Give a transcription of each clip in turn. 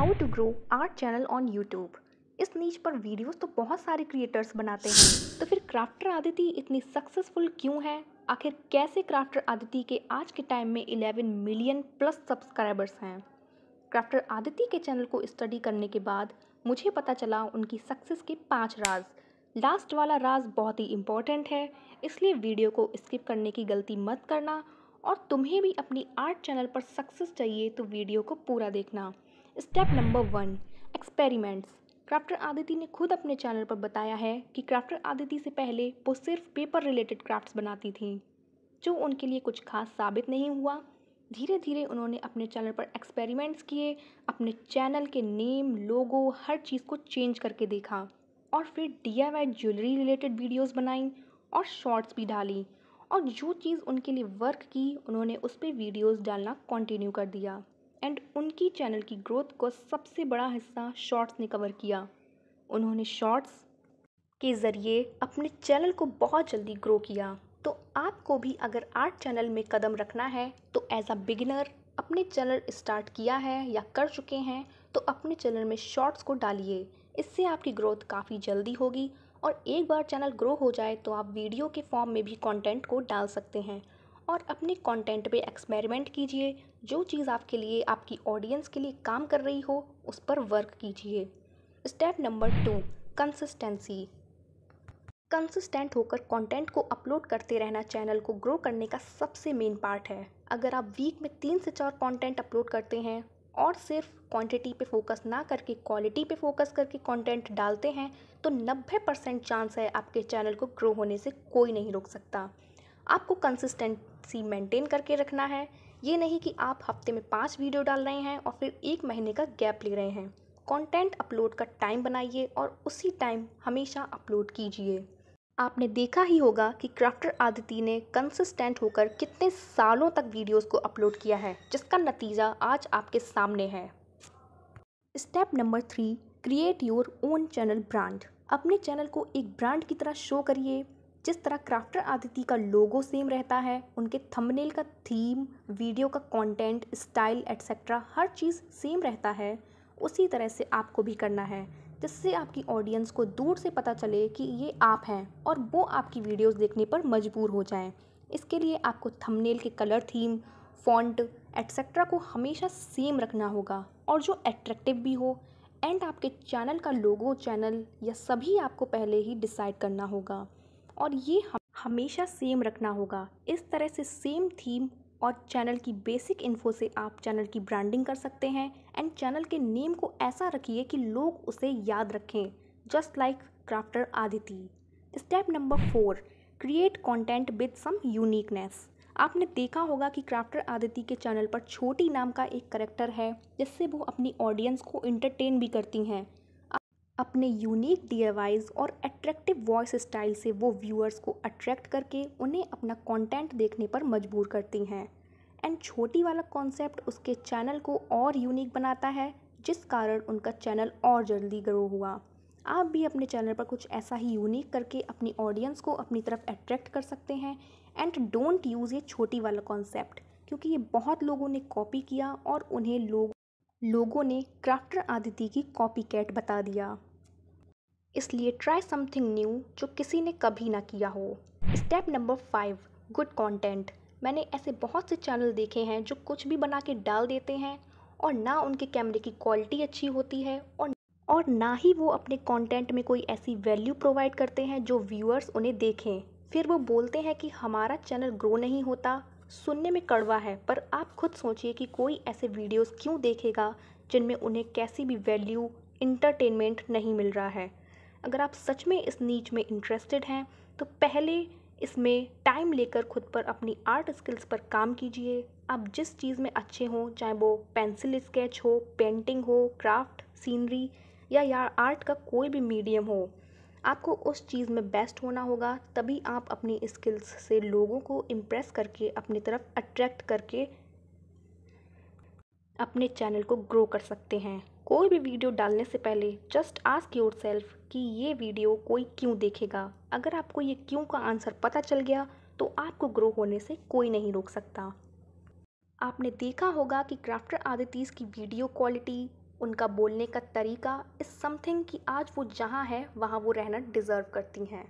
How to grow art channel on YouTube इस niche पर videos तो बहुत सारे क्रिएटर्स बनाते हैं तो फिर क्राफ्टर आदिति इतनी सक्सेसफुल क्यों है आखिर कैसे क्राफ्टर आदिति के आज के टाइम में 11 मिलियन प्लस सब्सक्राइबर्स हैं क्राफ्टर आदिति के चैनल को स्टडी करने के बाद मुझे पता चला उनकी सक्सेस के पाँच राज लास्ट वाला राज बहुत ही इम्पॉर्टेंट है इसलिए वीडियो को स्किप करने की गलती मत करना और तुम्हें भी अपनी आर्ट चैनल पर सक्सेस चाहिए तो वीडियो को पूरा देखना step number one experiments crafter Aditi ने खुद अपने चैनल पर बताया है कि क्राफ्टर आदिति से पहले वो सिर्फ पेपर रिलेटेड क्राफ्ट्स बनाती थीं जो उनके लिए कुछ खास साबित नहीं हुआ धीरे धीरे उन्होंने अपने चैनल पर एक्सपेरिमेंट्स किए अपने चैनल के नेम लोगो हर चीज़ को चेंज करके देखा और फिर डी ज्वेलरी रिलेटेड वीडियोज़ बनाई और शॉर्ट्स भी डाली और जो चीज़ उनके लिए वर्क की उन्होंने उस पर वीडियोज़ डालना कंटिन्यू कर दिया एंड उनकी चैनल की ग्रोथ को सबसे बड़ा हिस्सा शॉर्ट्स ने कवर किया उन्होंने शॉर्ट्स के ज़रिए अपने चैनल को बहुत जल्दी ग्रो किया तो आपको भी अगर आर्ट चैनल में कदम रखना है तो एज अ बिगिनर अपने चैनल स्टार्ट किया है या कर चुके हैं तो अपने चैनल में शॉर्ट्स को डालिए इससे आपकी ग्रोथ काफ़ी जल्दी होगी और एक बार चैनल ग्रो हो जाए तो आप वीडियो के फॉर्म में भी कंटेंट को डाल सकते हैं और अपने कंटेंट पे एक्सपेरिमेंट कीजिए जो चीज़ आपके लिए आपकी ऑडियंस के लिए काम कर रही हो उस पर वर्क कीजिए step number two consistency consistent होकर कंटेंट को अपलोड करते रहना चैनल को ग्रो करने का सबसे मेन पार्ट है अगर आप वीक में तीन से चार कंटेंट अपलोड करते हैं और सिर्फ क्वांटिटी पे फोकस ना करके क्वालिटी पे फोकस करके कंटेंट डालते हैं तो 90 परसेंट चांस है आपके चैनल को ग्रो होने से कोई नहीं रोक सकता आपको कंसिस्टेंसी मेंटेन करके रखना है ये नहीं कि आप हफ्ते में पाँच वीडियो डाल रहे हैं और फिर एक महीने का गैप ले रहे हैं कंटेंट अपलोड का टाइम बनाइए और उसी टाइम हमेशा अपलोड कीजिए आपने देखा ही होगा कि क्राफ्टर आदिति ने कंसिस्टेंट होकर कितने सालों तक वीडियोस को अपलोड किया है जिसका नतीजा आज आपके सामने है step number three create your own channel brand अपने चैनल को एक ब्रांड की तरह शो करिए जिस तरह क्राफ्टर आदिति का लोगो सेम रहता है उनके थंबनेल का थीम वीडियो का कंटेंट, स्टाइल एट्सेट्रा हर चीज़ सेम रहता है उसी तरह से आपको भी करना है जिससे आपकी ऑडियंस को दूर से पता चले कि ये आप हैं और वो आपकी वीडियोस देखने पर मजबूर हो जाएं। इसके लिए आपको थंबनेल के कलर थीम फॉन्ट एट्सेट्रा को हमेशा सेम रखना होगा और जो एट्रैक्टिव भी हो एंड आपके चैनल का लोगो चैनल या सभी आपको पहले ही डिसाइड करना होगा और ये हम हमेशा सेम रखना होगा इस तरह से सेम थीम और चैनल की बेसिक इन्फो से आप चैनल की ब्रांडिंग कर सकते हैं एंड चैनल के नेम को ऐसा रखिए कि लोग उसे याद रखें just like crafter Aditi step number four create content with some uniqueness आपने देखा होगा कि क्राफ्टर आदिति के चैनल पर छोटी नाम का एक करेक्टर है जिससे वो अपनी ऑडियंस को इंटरटेन भी करती हैं अपने यूनिक डी और अट्रैक्टिव वॉइस स्टाइल से वो व्यूअर्स को अट्रैक्ट करके उन्हें अपना कंटेंट देखने पर मजबूर करती हैं एंड छोटी वाला कॉन्सेप्ट उसके चैनल को और यूनिक बनाता है जिस कारण उनका चैनल और जल्दी ग्रो हुआ आप भी अपने चैनल पर कुछ ऐसा ही यूनिक करके अपनी ऑडियंस को अपनी तरफ अट्रैक्ट कर सकते हैं एंड डोंट यूज़ ये छोटी वाला कॉन्सेप्ट क्योंकि ये बहुत लोगों ने कॉपी किया और उन्हें लोग लोगों ने क्राफ्टर आदिति की कॉपी कैट बता दिया इसलिए ट्राई समथिंग न्यू जो किसी ने कभी ना किया हो step number five good content मैंने ऐसे बहुत से चैनल देखे हैं जो कुछ भी बना के डाल देते हैं और ना उनके कैमरे की क्वालिटी अच्छी होती है और और ना ही वो अपने कंटेंट में कोई ऐसी वैल्यू प्रोवाइड करते हैं जो व्यूअर्स उन्हें देखें फिर वो बोलते हैं कि हमारा चैनल ग्रो नहीं होता सुनने में कड़वा है पर आप खुद सोचिए कि कोई ऐसे वीडियोस क्यों देखेगा जिनमें उन्हें कैसी भी वैल्यू इंटरटेनमेंट नहीं मिल रहा है अगर आप सच में इस नीच में इंटरेस्टेड हैं तो पहले इसमें टाइम लेकर खुद पर अपनी आर्ट स्किल्स पर काम कीजिए आप जिस चीज़ में अच्छे हों चाहे वो पेंसिल स्केच हो पेंटिंग हो क्राफ्ट सीनरी या यार आर्ट का कोई भी मीडियम हो आपको उस चीज़ में बेस्ट होना होगा तभी आप अपनी स्किल्स से लोगों को इम्प्रेस करके अपनी तरफ अट्रैक्ट करके अपने चैनल को ग्रो कर सकते हैं कोई भी वीडियो डालने से पहले जस्ट आस्क योर सेल्फ कि ये वीडियो कोई क्यों देखेगा अगर आपको ये क्यों का आंसर पता चल गया तो आपको ग्रो होने से कोई नहीं रोक सकता आपने देखा होगा कि क्राफ्टर आदितीस की वीडियो क्वालिटी उनका बोलने का तरीका इस समथिंग कि आज वो जहाँ है वहाँ वो रहना डिज़र्व करती हैं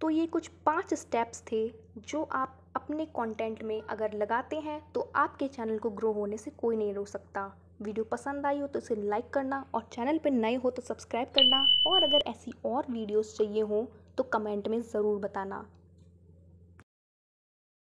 तो ये कुछ पांच स्टेप्स थे जो आप अपने कंटेंट में अगर लगाते हैं तो आपके चैनल को ग्रो होने से कोई नहीं रोक सकता वीडियो पसंद आई हो तो इसे लाइक करना और चैनल पर नए हो तो सब्सक्राइब करना और अगर ऐसी और वीडियोस चाहिए हों तो कमेंट में ज़रूर बताना